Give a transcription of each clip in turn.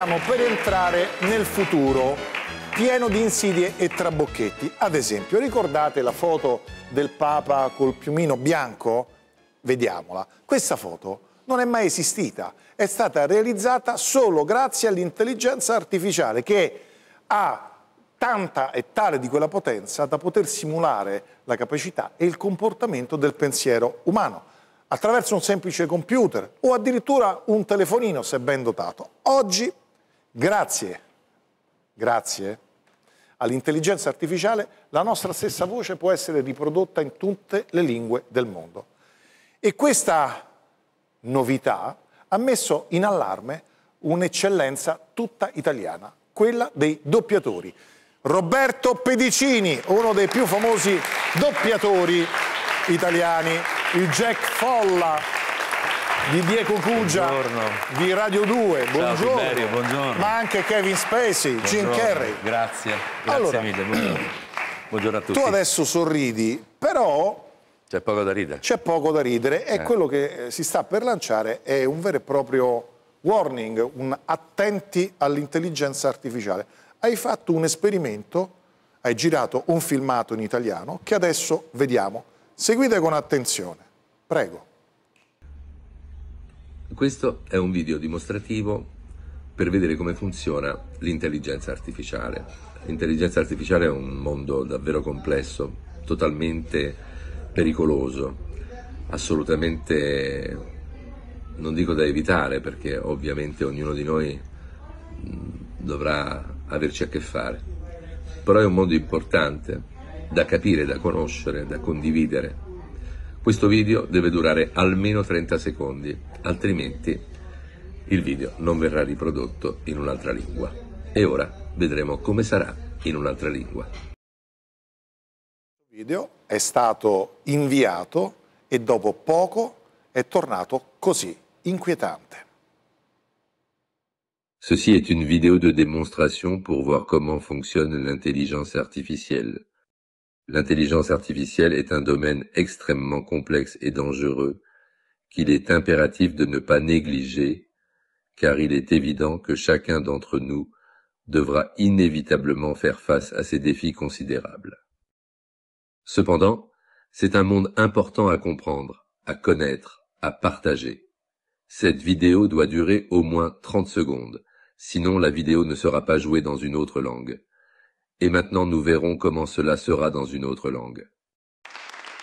Stiamo per entrare nel futuro pieno di insidie e trabocchetti. Ad esempio, ricordate la foto del Papa col piumino bianco? Vediamola. Questa foto non è mai esistita, è stata realizzata solo grazie all'intelligenza artificiale che ha tanta e tale di quella potenza da poter simulare la capacità e il comportamento del pensiero umano attraverso un semplice computer o addirittura un telefonino se ben dotato. Oggi Grazie, grazie all'intelligenza artificiale, la nostra stessa voce può essere riprodotta in tutte le lingue del mondo. E questa novità ha messo in allarme un'eccellenza tutta italiana, quella dei doppiatori. Roberto Pedicini, uno dei più famosi doppiatori italiani, il Jack Folla di Diego Cugia buongiorno. di Radio 2, buongiorno. Tiberio, buongiorno. Ma anche Kevin Spacey, buongiorno. Jim Carrey. Grazie, grazie allora, mille, buongiorno. buongiorno. a tutti. Tu adesso sorridi, però... C'è poco da ridere. C'è poco da ridere e eh. quello che eh, si sta per lanciare è un vero e proprio warning, un attenti all'intelligenza artificiale. Hai fatto un esperimento, hai girato un filmato in italiano che adesso vediamo. Seguite con attenzione, prego. Questo è un video dimostrativo per vedere come funziona l'intelligenza artificiale. L'intelligenza artificiale è un mondo davvero complesso, totalmente pericoloso, assolutamente non dico da evitare perché ovviamente ognuno di noi mm, dovrà averci a che fare, però è un mondo importante da capire, da conoscere, da condividere questo video deve durare almeno 30 secondi, altrimenti il video non verrà riprodotto in un'altra lingua. E ora vedremo come sarà in un'altra lingua. Il video è stato inviato e dopo poco è tornato così inquietante. Ceci est une vidéo de démonstration pour voir comment fonctionne l'intelligence artificielle. L'intelligence artificielle est un domaine extrêmement complexe et dangereux qu'il est impératif de ne pas négliger, car il est évident que chacun d'entre nous devra inévitablement faire face à ces défis considérables. Cependant, c'est un monde important à comprendre, à connaître, à partager. Cette vidéo doit durer au moins 30 secondes, sinon la vidéo ne sera pas jouée dans une autre langue. E maintenant nous verrons comment cela sera dans une autre langue.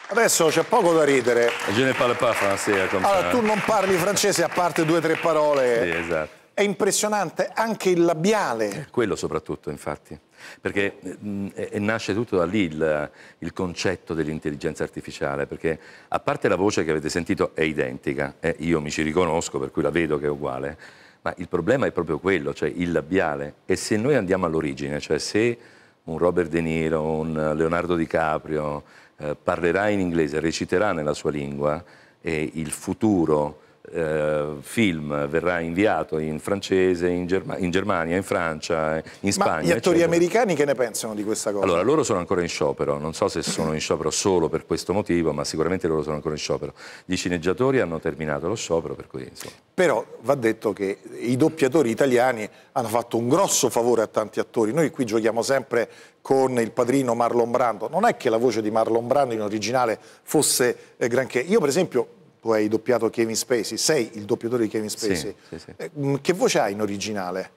Adesso c'è poco da ridere. Je ne parle pas français comme allora, ça. tu non parli francese a parte due o tre parole. Sì, esatto. È impressionante anche il labiale. Quello soprattutto, infatti. Perché mh, eh, e eh, nasce tutto da lì il, il concetto dell'intelligenza artificiale, perché a parte la voce che avete sentito è identica, eh, io mi ci riconosco, per cui la vedo che è uguale, ma il problema è proprio quello, cioè il labiale. E se noi andiamo all'origine, cioè se un Robert De Niro, un eh, Leonardo DiCaprio, eh, parlerà in inglese, reciterà nella sua lingua e il futuro eh, film verrà inviato in francese, in, Germa in, Germania, in Francia, in Spagna. Ma gli attori eccetera. americani che ne pensano di questa cosa? Allora, loro sono ancora in sciopero, non so se sono in sciopero solo per questo motivo, ma sicuramente loro sono ancora in sciopero. Gli sceneggiatori hanno terminato lo sciopero, per cui insomma. Però va detto che i doppiatori italiani hanno fatto un grosso favore a tanti attori. Noi qui giochiamo sempre con il padrino Marlon Brando. Non è che la voce di Marlon Brando in originale fosse eh, granché. Io per esempio tu hai doppiato Kevin Spacey, sei il doppiatore di Kevin Spacey. Sì, sì, sì. Eh, mm, che voce hai in originale?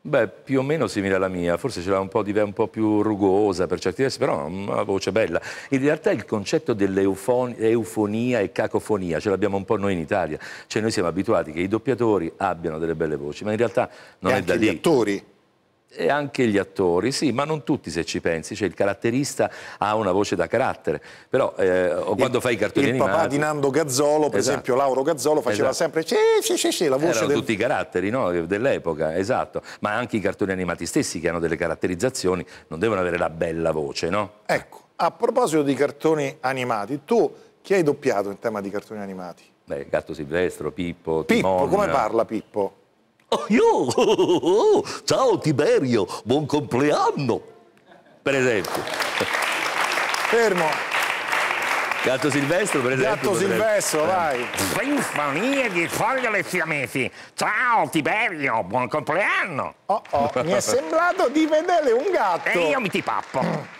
Beh, più o meno simile alla mia, forse ce l'ha un, un, po' più rugosa per certi versi, però una voce bella. In realtà il concetto dell'eufonia e cacofonia ce l'abbiamo un po' noi in Italia, cioè noi siamo abituati che i doppiatori abbiano delle belle voci, ma in realtà non e è da lì. gli attori e anche gli attori, sì, ma non tutti se ci pensi, cioè il caratterista ha una voce da carattere, però eh, quando il, fai i cartoni animati... Il papà di Nando Gazzolo, per esatto. esempio Lauro Gazzolo, faceva esatto. sempre sì, sì, sì, la voce Erano del... tutti i caratteri no, dell'epoca, esatto, ma anche i cartoni animati stessi che hanno delle caratterizzazioni non devono avere la bella voce, no? Ecco, a proposito di cartoni animati, tu chi hai doppiato in tema di cartoni animati? Beh, Gatto Silvestro, Pippo, Pippo, Timon... Pippo, come parla Pippo? Oh, io! Ciao Tiberio, buon compleanno! Per esempio. Fermo. Gatto Silvestro, per esempio. Gatto Silvestro, eh. vai. Sinfonia di fogliole fiammesi. Ciao Tiberio, buon compleanno. Oh, oh, mi è sembrato di vedere un gatto. E io mi ti pappo.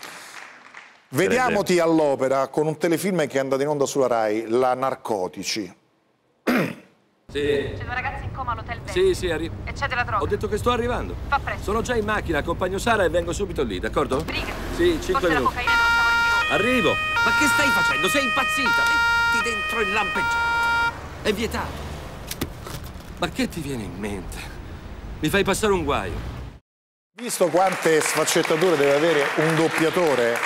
Vediamoti all'opera con un telefilm che è andato in onda sulla RAI, La Narcotici. Sì. C'è due ragazzi in coma all'hotel Sì, sì, arrivo. E c'è della droga. Ho detto che sto arrivando. Fa presto. Sono già in macchina, accompagno Sara e vengo subito lì, d'accordo? Briga. Sì, 5 Forse minuti. la Arrivo. Ma che stai facendo? Sei impazzita. Metti dentro il lampeggiante. È vietato. Ma che ti viene in mente? Mi fai passare un guaio. Visto quante sfaccettature deve avere un doppiatore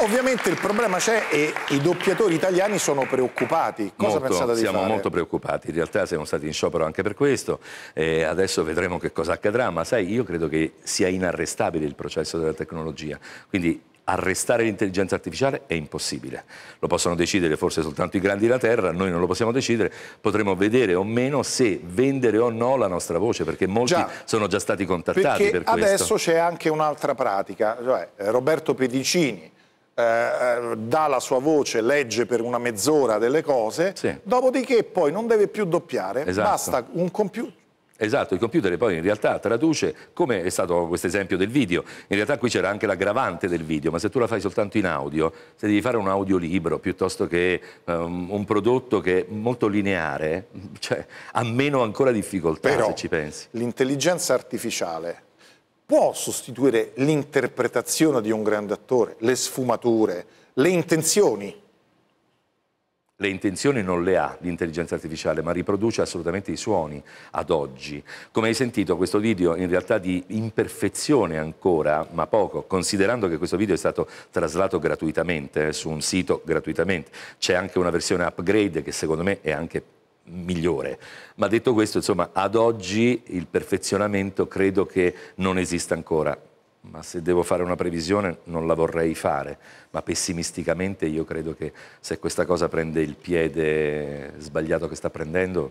Ovviamente il problema c'è e i doppiatori italiani sono preoccupati. Cosa molto, pensate di fare? siamo molto preoccupati, in realtà siamo stati in sciopero anche per questo. Eh, adesso vedremo che cosa accadrà, ma sai, io credo che sia inarrestabile il processo della tecnologia. Quindi arrestare l'intelligenza artificiale è impossibile. Lo possono decidere forse soltanto i grandi della Terra, noi non lo possiamo decidere, potremo vedere o meno se vendere o no la nostra voce, perché molti già, sono già stati contattati per questo. Adesso c'è anche un'altra pratica, cioè eh, Roberto Pedicini, eh, dà la sua voce, legge per una mezz'ora delle cose, sì. dopodiché poi non deve più doppiare, esatto. basta un computer. Esatto, il computer poi in realtà traduce, come è stato questo esempio del video, in realtà qui c'era anche l'aggravante del video, ma se tu la fai soltanto in audio, se devi fare un audiolibro piuttosto che um, un prodotto che è molto lineare, cioè, ha meno ancora difficoltà Però, se ci pensi. L'intelligenza artificiale può sostituire l'interpretazione di un grande attore, le sfumature, le intenzioni? le intenzioni non le ha l'intelligenza artificiale, ma riproduce assolutamente i suoni ad oggi. Come hai sentito, questo video in realtà di imperfezione ancora, ma poco, considerando che questo video è stato traslato gratuitamente eh, su un sito gratuitamente. C'è anche una versione upgrade che secondo me è anche migliore. Ma detto questo, insomma, ad oggi il perfezionamento credo che non esista ancora. Ma se devo fare una previsione non la vorrei fare, ma pessimisticamente io credo che se questa cosa prende il piede sbagliato che sta prendendo,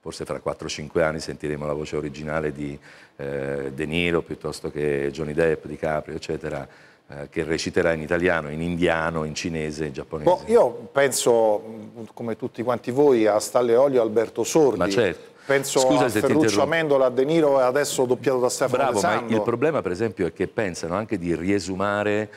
forse fra 4-5 anni sentiremo la voce originale di eh, De Niro piuttosto che Johnny Depp, Di Caprio, eccetera, eh, che reciterà in italiano, in indiano, in cinese, in giapponese. Boh, io penso, come tutti quanti voi, a Stalle Olio Alberto Sordi. Ma certo. Penso Scusa a Ferruccio Amendola, a De Niro e adesso doppiato da Stefano Bravo, Alessandro. ma il problema per esempio è che pensano anche di riesumare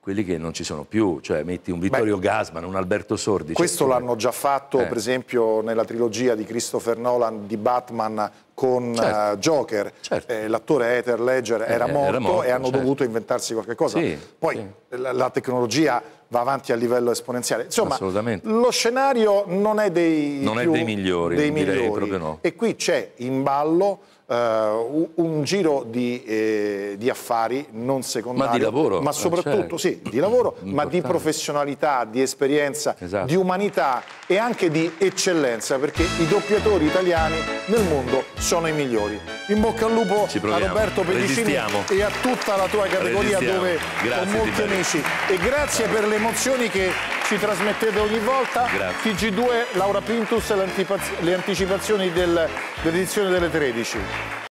quelli che non ci sono più, cioè metti un Vittorio Beh, Gasman, un Alberto Sordi. Cioè, questo l'hanno già fatto eh. per esempio nella trilogia di Christopher Nolan di Batman con eh, certo. Joker, certo. eh, l'attore Ether Ledger era, morto, eh, era morto, e hanno certo. dovuto inventarsi qualche cosa. Sì, Poi sì. La, la, tecnologia va avanti a livello esponenziale. Insomma, lo scenario non è dei, non più, è dei migliori, dei migliori. No. e qui c'è in ballo Uh, un giro di, eh, di, affari non secondari, ma certo. di lavoro, ma soprattutto sì, di lavoro, Importante. ma di professionalità, di esperienza, esatto. di umanità e anche di eccellenza, perché i doppiatori italiani nel mondo sono i migliori. In bocca al lupo a Roberto Pedicini e a tutta la tua categoria Resistiamo. dove grazie, ho molti amici. E grazie per le emozioni che ci trasmettete ogni volta. Grazie. TG2, Laura Pintus, le anticipazioni dell'edizione delle 13.